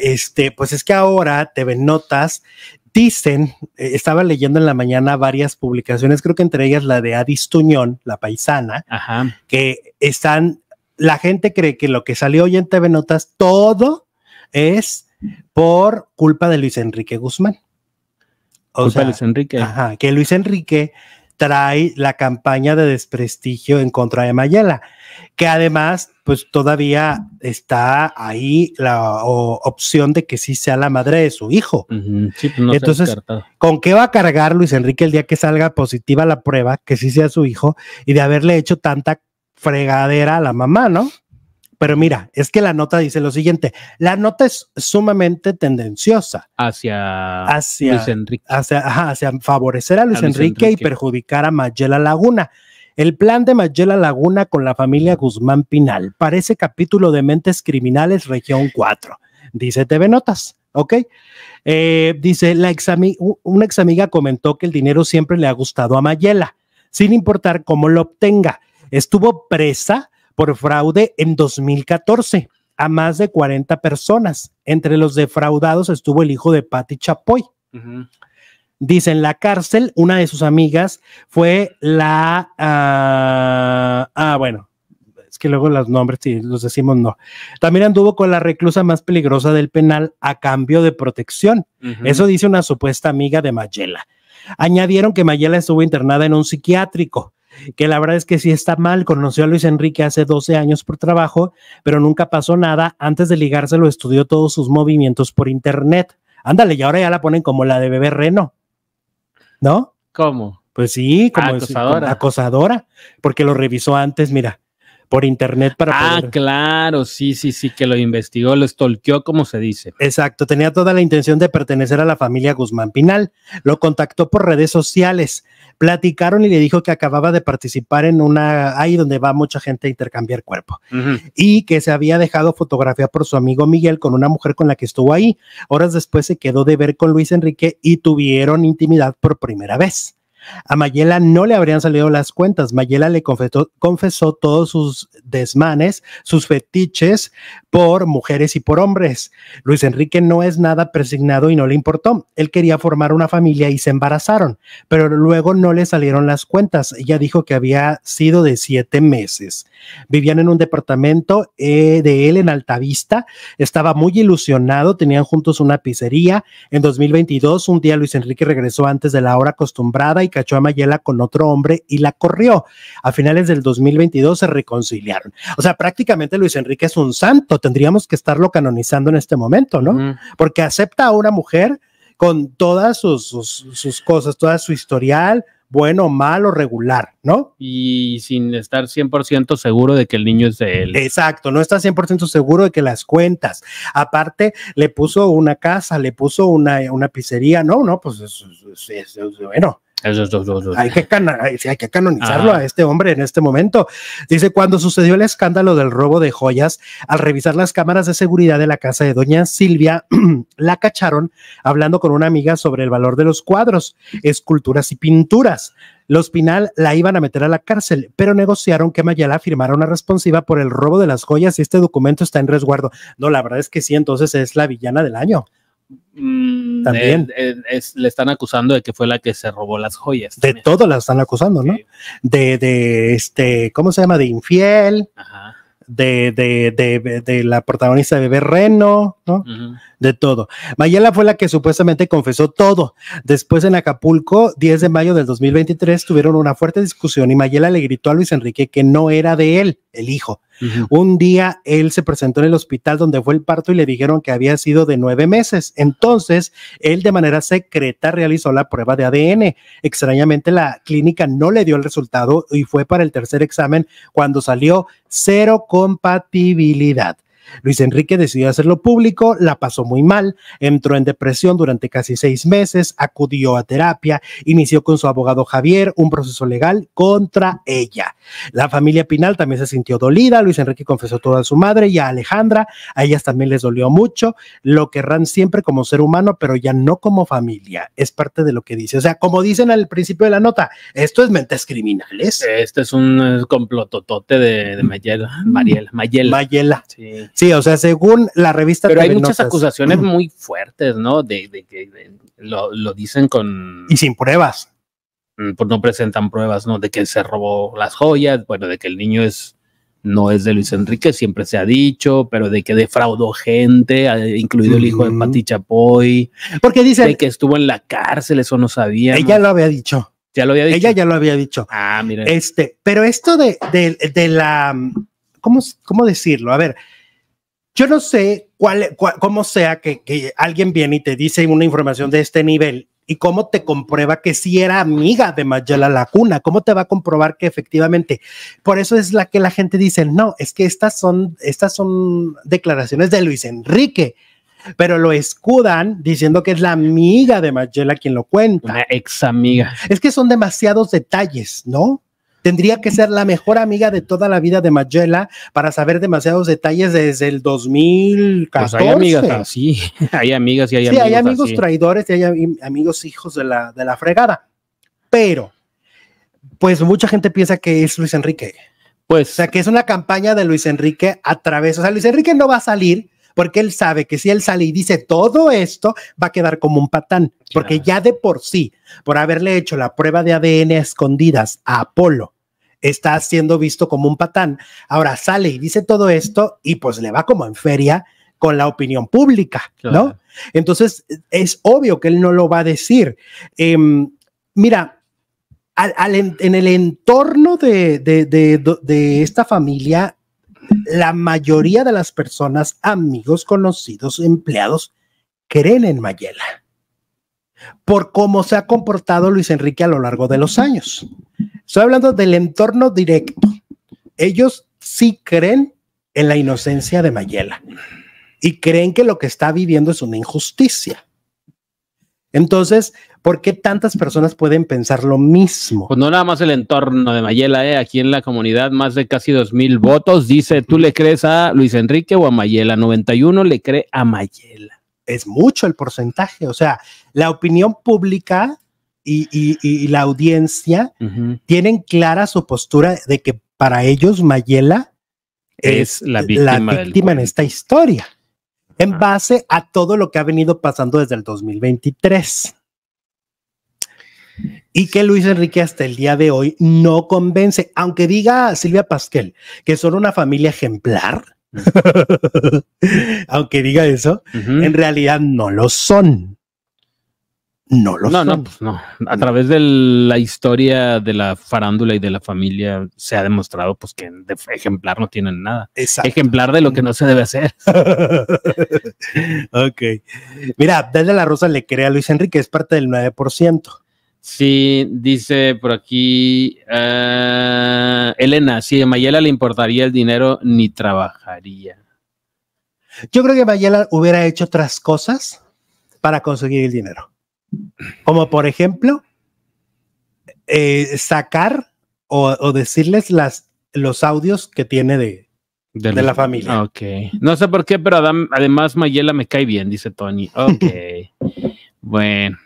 este, pues es que ahora TV Notas dicen, eh, estaba leyendo en la mañana varias publicaciones, creo que entre ellas la de Adis Tuñón, la paisana, Ajá. que están, la gente cree que lo que salió hoy en TV Notas, todo es por culpa de Luis Enrique Guzmán. O sea, Luis Enrique. Ajá, que Luis Enrique trae la campaña de desprestigio en contra de Mayela, que además, pues todavía está ahí la opción de que sí sea la madre de su hijo. Pues, Entonces, ¿con qué va a cargar Luis Enrique el día que salga positiva la prueba, que sí sea su hijo, y de haberle hecho tanta fregadera a la mamá, ¿no? pero mira, es que la nota dice lo siguiente, la nota es sumamente tendenciosa. Hacia, Luis Enrique. Hacia, favorecer a Luis, Enrique, y perjudicar a Mayela Laguna. El plan de Mayela Laguna con la familia Guzmán Pinal parece capítulo de Mentes Criminales, región 4, dice TV Notas. ¿ok? Eh, dice, la ex una ex amiga comentó que el dinero siempre le ha gustado a Mayela, sin importar cómo lo obtenga. Estuvo presa por fraude en 2014 a más de 40 personas. Entre los defraudados estuvo el hijo de Patti Chapoy. Dice, en la cárcel, una de sus amigas fue la... ah, ah bueno, es que luego los nombres, si los decimos, no. También anduvo con la reclusa más peligrosa del penal a cambio de protección. Eso dice una supuesta amiga de Mayela. Añadieron que Mayela estuvo internada en un psiquiátrico que la verdad es que sí está mal. Conoció a Luis Enrique hace 12 años por trabajo, pero nunca pasó nada. Antes de ligárselo, estudió todos sus movimientos por internet. Ándale, y ahora ya la ponen como la de bebé reno. ¿No? ¿Cómo? Pues sí, como ah, acosadora. acosadora, porque lo revisó antes, mira por internet para Ah, claro, sí, sí, sí, que lo investigó, lo estolqueó, como se dice. Exacto, tenía toda la intención de pertenecer a la familia Guzmán Pinal. Lo contactó por redes sociales, platicaron y le dijo que acababa de participar en una, ahí donde va mucha gente a intercambiar cuerpo, y que se había dejado fotografía por su amigo Miguel con una mujer con la que estuvo ahí. Horas después se quedó de ver con Luis Enrique y tuvieron intimidad por primera vez. A Mayela no le habrían salido las cuentas. Mayela le confesó, todos sus desmanes, sus fetiches por mujeres y por hombres. Luis Enrique no es nada presignado y no le importó. Él quería formar una familia y se embarazaron, pero luego no le salieron las cuentas. Ella dijo que había sido de siete meses. Vivían en un departamento eh, de él en Altavista. Estaba muy ilusionado. Tenían juntos una pizzería. En 2022, un día Luis Enrique regresó antes de la hora acostumbrada y cachó a Mayela con otro hombre y la corrió. A finales del 2022 se reconciliaron. O sea, prácticamente Luis Enrique es un santo, tendríamos que estarlo canonizando en este momento, ¿no? Porque acepta a una mujer con todas sus, cosas, toda su historial, bueno, malo, regular, ¿no? Y sin estar 100% seguro de que el niño es de él. Exacto, no está 100% seguro de que las cuentas. Aparte, le puso una casa, le puso una, una pizzería, no, no, pues es, bueno, hay que, hay que canonizarlo a este hombre en este momento. Dice, cuando sucedió el escándalo del robo de joyas, al revisar las cámaras de seguridad de la casa de doña Silvia, la cacharon hablando con una amiga sobre el valor de los cuadros, esculturas y pinturas. Los Pinal la iban a meter a la cárcel, pero negociaron que Mayala firmara una responsiva por el robo de las joyas y este documento está en resguardo. No, la verdad es que sí, entonces es la villana del año. Mm, también. le están acusando de que fue la que se robó las joyas. De todo la están acusando, ¿no? De, de, este, ¿cómo se llama? De infiel. De, de, de, la protagonista de Bebé Reno, ¿no? De todo. Mayela fue la que supuestamente confesó todo. Después en Acapulco, 10 de mayo del 2023, tuvieron una fuerte discusión y Mayela le gritó a Luis Enrique que no era de él, el hijo, un día él se presentó en el hospital donde fue el parto y le dijeron que había sido de nueve meses. Entonces, él de manera secreta realizó la prueba de ADN. Extrañamente, la clínica no le dio el resultado y fue para el tercer examen cuando salió cero compatibilidad. Luis Enrique decidió hacerlo público, la pasó muy mal, entró en depresión durante casi seis meses, acudió a terapia, inició con su abogado Javier un proceso legal contra ella. La familia Pinal también se sintió dolida, Luis Enrique confesó todo a su madre y a Alejandra, a ellas también les dolió mucho, lo querrán siempre como ser humano, pero ya no como familia, es parte de lo que dice. O sea, como dicen al principio de la nota, esto es mentes criminales. esto es un complototote de, de Mayela, Mariela, Mayela. Mayela. Sí. Sí, o sea, según la revista. Pero hay muchas acusaciones muy fuertes, ¿no? De que lo, dicen con. Y sin pruebas. Mm, pues no presentan pruebas, ¿no? De que se robó las joyas, bueno, de que el niño es no es de Luis Enrique, siempre se ha dicho, pero de que defraudó gente, incluido el hijo de Pati Chapoy. Porque dice. De que estuvo en la cárcel, eso no sabía. Ella lo había dicho. Ya lo había dicho. Ella ya lo había dicho. Ah, mira. Este, pero esto de, la. ¿cómo, ¿Cómo decirlo? A ver, yo no sé cuál, cómo sea que, alguien viene y te dice una información de este nivel y cómo te comprueba que sí era amiga de Mayela Lacuna, cómo te va a comprobar que efectivamente. Por eso es la que la gente dice, no, es que estas son, estas son declaraciones de Luis Enrique, pero lo escudan diciendo que es la amiga de Mayela quien lo cuenta. Una ex amiga. Es que son demasiados detalles, ¿no? tendría que ser la mejor amiga de toda la vida de Magella para saber demasiados detalles desde el 2014. Pues hay amigas así, ah, hay amigas y hay sí, amigos. hay amigos traidores y hay amigos hijos de la, fregada. Pero, pues mucha gente piensa que es Luis Enrique. Pues, o sea, que es una campaña de Luis Enrique a través, o sea, Luis Enrique no va a salir porque él sabe que si él sale y dice todo esto, va a quedar como un patán, porque ya de por sí, por haberle hecho la prueba de ADN escondidas a Apolo, está siendo visto como un patán. Ahora sale y dice todo esto y pues le va como en feria con la opinión pública, ¿no? Entonces, es obvio que él no lo va a decir. Em, mira, en el entorno de, de, de esta familia la mayoría de las personas, amigos, conocidos, empleados, creen en Mayela por cómo se ha comportado Luis Enrique a lo largo de los años. Estoy hablando del entorno directo. Ellos sí creen en la inocencia de Mayela y creen que lo que está viviendo es una injusticia. Entonces, ¿por qué tantas personas pueden pensar lo mismo? Pues no nada más el entorno de Mayela, ¿eh? aquí en la comunidad más de casi dos mil votos, dice, ¿tú le crees a Luis Enrique o a Mayela? 91 le cree a Mayela. Es mucho el porcentaje, o sea, la opinión pública y, la audiencia tienen clara su postura de que para ellos Mayela es, la víctima, la víctima en esta historia en ah. base a todo lo que ha venido pasando desde el 2023. Y que Luis Enrique hasta el día de hoy no convence, aunque diga Silvia Pasquel que son una familia ejemplar, aunque diga eso, en realidad no lo son. No no, No, pues no. A través de la historia de la farándula y de la familia se ha demostrado pues que ejemplar no tienen nada. Exacto. Ejemplar de lo que no se debe hacer. ok. Mira, desde la Rosa le cree a Luis Enrique, es parte del 9%. Sí, dice por aquí ah, Elena, si a Mayela le importaría el dinero, ni trabajaría. Yo creo que Mayela hubiera hecho otras cosas para conseguir el dinero. Como por ejemplo, eh, sacar o, decirles los audios que tiene de, la familia. Ah, ok. No sé por qué, pero además Mayela me cae bien, dice Tony. Ok. bueno.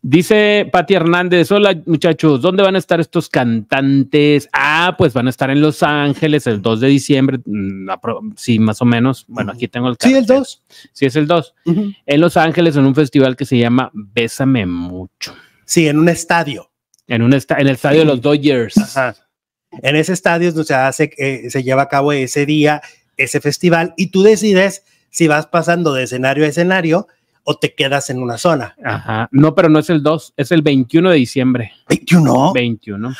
Dice Pati Hernández, hola muchachos, ¿dónde van a estar estos cantantes? Ah, pues van a estar en Los Ángeles el 2 de diciembre, mm, sí, más o menos. Bueno, aquí tengo el Sí, el 2. Sí, es el 2. En Los Ángeles, en un festival que se llama Bésame Mucho. Sí, en un estadio. En, un en el estadio de los Dodgers. Ajá. En ese estadio se, eh, se lleva a cabo ese día, ese festival, y tú decides si vas pasando de escenario a escenario o te quedas en una zona. Ajá. No, pero no es el 2, es el 21 de diciembre. ¿21? 21.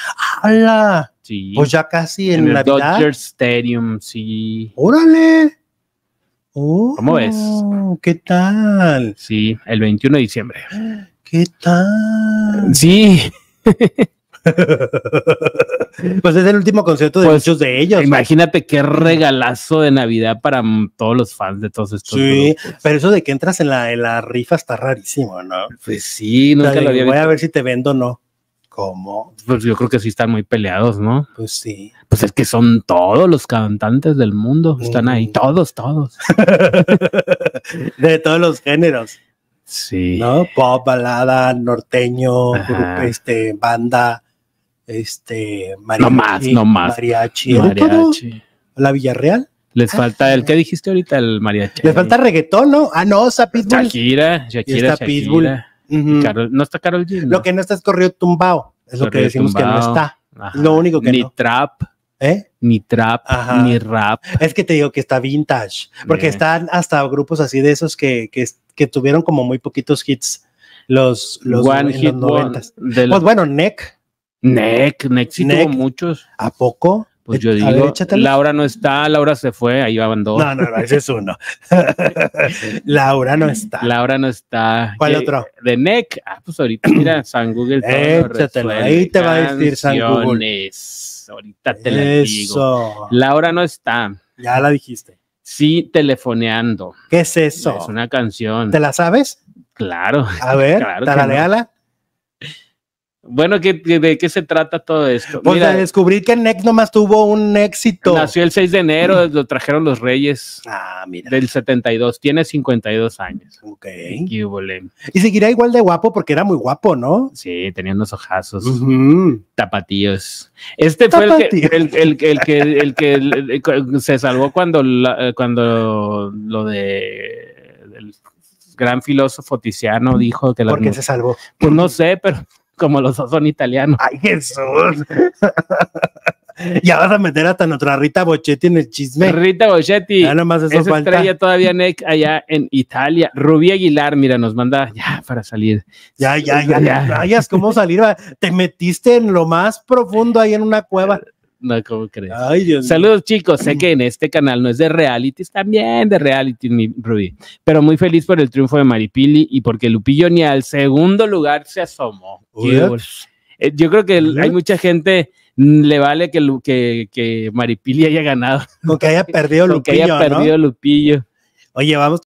¡Hala! Sí. Pues ya casi en, en el Dodger Stadium, sí. ¡Órale! Oh, ¿Cómo ves? ¿Qué tal? Sí, el 21 de diciembre. ¿Qué tal? Sí. Pues es el último concierto de pues, muchos de ellos. Imagínate qué regalazo de Navidad para todos los fans de todos estos. Sí, pero eso de que entras en la, la rifa está rarísimo, ¿no? Pues sí, nunca lo había voy Voy a ver si te vendo o no. ¿Cómo? Pues yo creo que sí están muy peleados, ¿no? Pues sí. Pues es que son todos los cantantes del mundo, están ahí, todos, todos. de todos los géneros. Sí. ¿No? Pop, balada, norteño, este, banda este, no más, no más. mariachi, la Villarreal. Les falta el ah. que dijiste ahorita, el mariachi. Les falta reggaetón, ¿no? Ah, no, está Pitbull. Shakira, Shakira, no está Carol G. Lo que no está es corrido tumbao. Es lo que decimos que no está. Lo único que ni trap. ¿Eh? Ni trap, Ajá. ni rap. Es que te digo que está vintage, porque están hasta grupos así de esos que, que, tuvieron como muy poquitos hits los, los los Pues bueno, Neck Neck, Neck sí tuvo muchos. ¿A poco? Pues eh, yo digo, Laura no está, Laura se fue, ahí abandonó. No, no, no, ese es uno. Laura no está. Laura no está. ¿Cuál otro? De Neck. Ah, pues ahorita mira, San Google. Échatelo, ahí te va a decir San Google. Ahorita te lo digo. Laura no está. Ya la dijiste. Sí, telefoneando. ¿Qué es eso? Es una canción. ¿Te la sabes? Claro. A ver, claro regala. Bueno, ¿de qué se trata todo esto? Pues Mira, de descubrir que Nex nomás tuvo un éxito. Nació el 6 de enero, mm. lo trajeron los Reyes ah, mira. del 72. Tiene 52 años. Ok. Y seguirá igual de guapo porque era muy guapo, ¿no? Sí, tenía unos ojazos. Uh Tapatíos. Este fue el que, el, que, el que, se salvó cuando, eh, cuando lo de... El gran filósofo Tiziano dijo que la. ¿Por qué se salvó? Pues no sé, pero como los son italianos. Ay, Jesús. ya vas a meter hasta nuestra Rita Bochetti en el chisme. Rita Bochetti. Ya eso estrella todavía Nick, allá en Italia. Rubí Aguilar, mira, nos manda ya para salir. Ya, ya, ya. ya. ¿cómo salir? Te metiste en lo más profundo ahí en una cueva. No, ¿cómo crees? Saludos, chicos. Sé que en este canal no es de reality, es también de reality, mi Pero muy feliz por el triunfo de Maripili y porque Lupillo ni al segundo lugar se asomó. Eh, yo creo que hay mucha gente mm, le vale que, que, Maripili haya ganado. O que haya perdido haya perdido Lupillo. Oye, vamos,